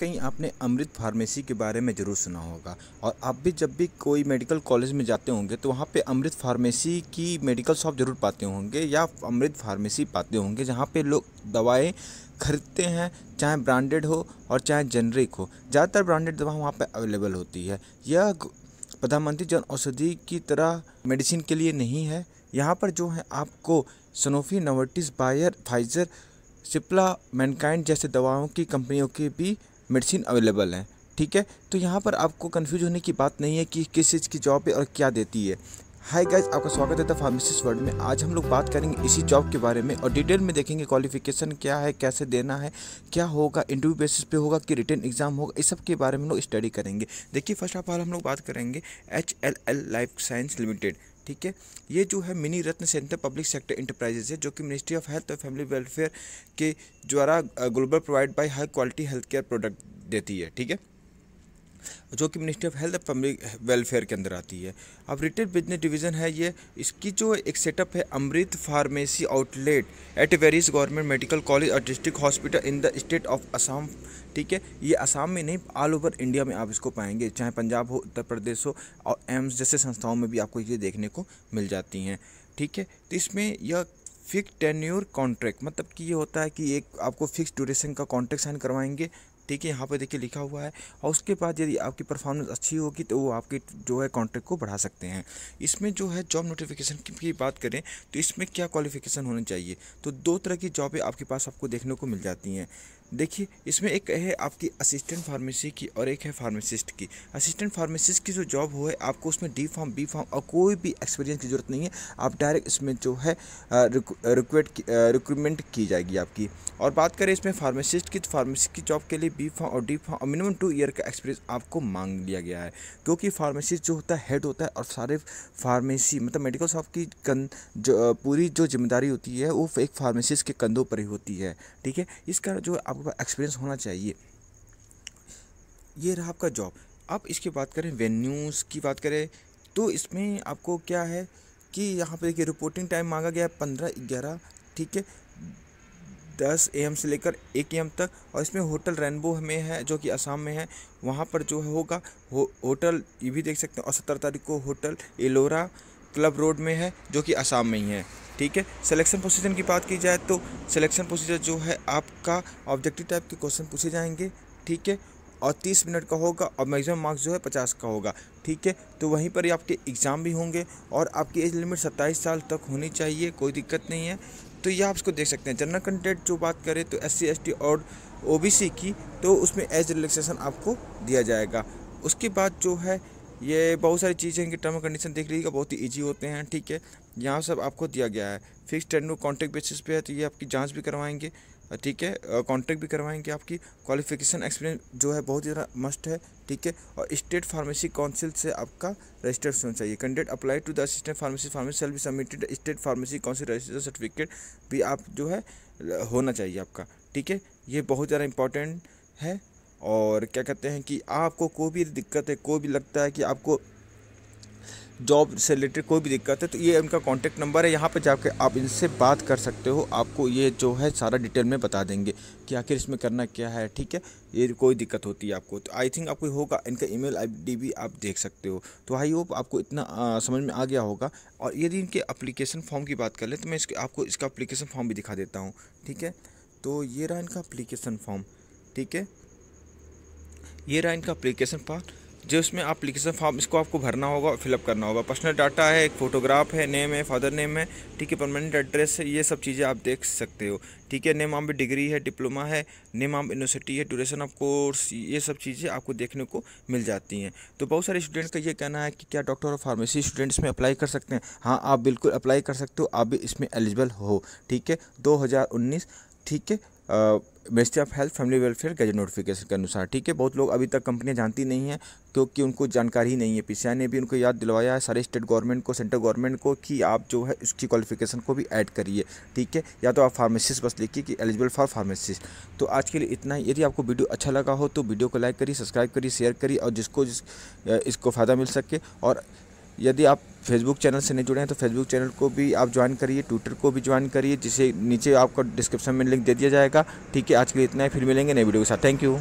कहीं आपने अमृत फार्मेसी के बारे में ज़रूर सुना होगा और आप भी जब भी कोई मेडिकल कॉलेज में जाते होंगे तो वहाँ पे अमृत फार्मेसी की मेडिकल शॉप ज़रूर पाते होंगे या अमृत फार्मेसी पाते होंगे जहाँ पे लोग दवाएं खरीदते हैं चाहे ब्रांडेड हो और चाहे जेनरिक हो ज़्यादातर ब्रांडेड दवा वहाँ पर अवेलेबल होती है यह प्रधानमंत्री जन औषधि की तरह मेडिसिन के लिए नहीं है यहाँ पर जो है आपको Sanofi Novartis Bayer Pfizer Cipla Mankind जैसे दवाओं की कंपनियों के भी मेडिसिन अवेलेबल हैं ठीक है तो यहाँ पर आपको कन्फ्यूज होने की बात नहीं है कि किस चीज़ की जॉब है और क्या देती है हाय गाइज़ आपका स्वागत है द फार्मेसिस्ट वर्ल्ड में आज हम लोग बात करेंगे इसी जॉब के बारे में और डिटेल में देखेंगे क्वालिफिकेशन क्या है कैसे देना है क्या होगा इंटरव्यू बेसिस पे होगा कि रिटर्न एग्जाम होगा इस सब के बारे में लोग स्टडी करेंगे देखिए फर्स्ट ऑफ ऑल हम लोग बात करेंगे H L L life science limited ठीक है ये जो है mini Ratna centre public sector enterprises है जो कि मिनिस्ट्री ऑफ हेल्थ और फैमिली वेलफेयर के द्वारा global provide by high quality health care product देती है ठीक है जो कि ministry of health family welfare के अंदर आती है अब रिटेल बिजनेस डिवीज़न है ये इसकी जो एक सेटअप है Amrit pharmacy outlet at various government medical college और district hospital in the state of Assam ठीक है ये असम में नहीं ऑल ओवर इंडिया में आप इसको पाएंगे चाहे पंजाब हो उत्तर प्रदेश हो और एम्स जैसे संस्थाओं में भी आपको ये देखने को मिल जाती हैं ठीक है तो इसमें यह फिक्स टेन्योर कॉन्ट्रैक्ट मतलब कि ये होता है कि एक आपको फिक्स ड्यूरेशन का कॉन्ट्रैक्ट साइन करवाएंगे ठीक है यहाँ पर देखिए लिखा हुआ है और उसके बाद यदि आपकी परफॉर्मेंस अच्छी होगी तो वो आपके जो है कॉन्ट्रैक्ट को बढ़ा सकते हैं इसमें जो है जॉब नोटिफिकेशन की बात करें तो इसमें क्या क्वालिफिकेशन होनी चाहिए तो दो तरह की जॉबें आपके पास आपको देखने को मिल जाती हैं देखिए इसमें एक है आपकी असिस्टेंट फार्मेसी की और एक है फार्मासिस्ट की असिस्टेंट फार्मासिस्ट की जो जॉब हो है आपको उसमें डी फॉर्म बी फॉर्म और कोई भी एक्सपीरियंस की ज़रूरत नहीं है आप डायरेक्ट इसमें जो है रिक्वेट रिक्रूटमेंट की जाएगी आपकी और बात करें इसमें फार्मासिस्ट की तो फार्मेसी की जॉब के लिए बी फॉर्म और डी फॉर्म और मिनिमम टू ईयर का एक्सपीरियंस आपको मांग लिया गया है क्योंकि फार्मेसिस्ट जो होता है हेड होता है और सारे फार्मेसी मतलब मेडिकल शॉप की कन जो पूरी जो जिम्मेदारी होती है वो एक फार्मेसिस्ट के कंधों पर ही होती है ठीक है इसका जो आप आपका एक्सपीरियंस होना चाहिए ये रहा आपका जॉब अब इसकी बात करें वेन्यूज़ की बात करें तो इसमें आपको क्या है कि यहाँ पर देखिए रिपोर्टिंग टाइम मांगा गया है पंद्रह ग्यारह ठीक है दस ए से लेकर एक ए तक और इसमें होटल रेनबो में है जो कि असम में है वहाँ पर जो होगा हो, होटल ये भी देख सकते हैं और सत्तर तारीख को होटल एलोरा क्लब रोड में है जो कि असम में ही है ठीक है सिलेक्शन प्रोसीजर की बात की जाए तो सिलेक्शन प्रोसीजर जो है आपका ऑब्जेक्टिव टाइप के क्वेश्चन पूछे जाएंगे ठीक है और तीस मिनट का होगा और मैक्सिमम मार्क्स जो है पचास का होगा ठीक है तो वहीं पर ही आपके एग्ज़ाम भी होंगे और आपकी एज लिमिट सत्ताईस साल तक होनी चाहिए कोई दिक्कत नहीं है तो ये आप इसको देख सकते हैं जनरल कंटेंट जो बात करें तो एस सी और ओ की तो उसमें एज रिलैक्सेशन आपको दिया जाएगा उसके बाद जो है ये बहुत सारी चीज़ें इनकी टर्म कंडीशन देख लीजिएगा बहुत ही ईजी होते हैं ठीक है यहाँ सब आपको दिया गया है फिक्स टेंडर कॉन्ट्रैक्ट बेसिस पे है तो ये आपकी जांच भी करवाएंगे ठीक है कॉन्ट्रैक्ट भी करवाएंगे आपकी क्वालिफिकेशन एक्सपीरियंस जो है बहुत ही ज़्यादा मस्ट है ठीक है और स्टेट फार्मेसी काउंसिल से आपका रजिस्टर्ड होना चाहिए candidate apply to the assistant pharmacy pharmacy cell भी submitted state pharmacy council register certificate भी आप जो है होना चाहिए आपका ठीक है ये बहुत ज़्यादा इंपॉर्टेंट है और क्या कहते हैं कि आपको कोई भी दिक्कत है कोई भी लगता है कि आपको जॉब से रिलेटेड कोई भी दिक्कत है तो ये उनका कॉन्टैक्ट नंबर है यहाँ पर जाकर आप इनसे बात कर सकते हो आपको ये जो है सारा डिटेल में बता देंगे कि आखिर इसमें करना क्या है ठीक है ये कोई दिक्कत होती है आपको तो आई थिंक आपको होगा इनका ईमेल आईडी भी आप देख सकते हो तो आई होप आपको इतना आ, समझ में आ गया होगा और यदि इनके अप्लीकेशन फॉर्म की बात कर लें तो मैं इसके आपको इसका अप्लीकेशन फॉर्म भी दिखा देता हूँ ठीक है तो ये रहा इनका अप्लीकेशन फॉर्म ठीक है ये रहा इनका अप्लीकेशन फॉर्म जो इसमें अप्लीकेशन फॉर्म इसको आपको भरना होगा और फिलअप करना होगा पर्सनल डाटा है एक फ़ोटोग्राफ है नेम है फादर नेम है ठीक है परमानेंट एड्रेस है ये सब चीज़ें आप देख सकते हो ठीक है नेम आम भी डिग्री है डिप्लोमा है नेम आम यूनिवर्सिटी है ड्यूरेशन ऑफ कोर्स ये सब चीज़ें आपको देखने को मिल जाती हैं तो बहुत सारे स्टूडेंट का ये कहना है कि क्या डॉक्टर और फार्मेसी स्टूडेंट्स में अप्लाई कर सकते हैं हाँ आप बिल्कुल अप्लाई कर सकते हो आप भी इसमें एलिजिबल हो ठीक है दो ठीक है ministry of health family welfare gazette notification के अनुसार ठीक है बहुत लोग अभी तक कंपनियां जानती नहीं हैं क्योंकि उनको जानकारी ही नहीं है पीसीआई ने भी उनको याद दिलवाया है सारे स्टेट गवर्नमेंट को सेंट्रल गवर्नमेंट को कि आप जो है उसकी क्वालिफिकेशन को भी ऐड करिए ठीक है या तो आप फार्मेसिस्ट बस लिखिए कि एलिजिबल फॉर फार्मेसिस्ट तो आज के लिए इतना ही यदि आपको वीडियो अच्छा लगा हो तो वीडियो को लाइक करिए सब्सक्राइब करिए शेयर करिए और जिसको जिस इसको फ़ायदा मिल सके और यदि आप फेसबुक चैनल से नहीं जुड़े हैं तो फेसबुक चैनल को भी आप ज्वाइन करिए ट्विटर को भी ज्वाइन करिए जिसे नीचे आपको डिस्क्रिप्शन में लिंक दे दिया जाएगा ठीक है आज के लिए इतना ही फिर मिलेंगे नए वीडियो के साथ थैंक यू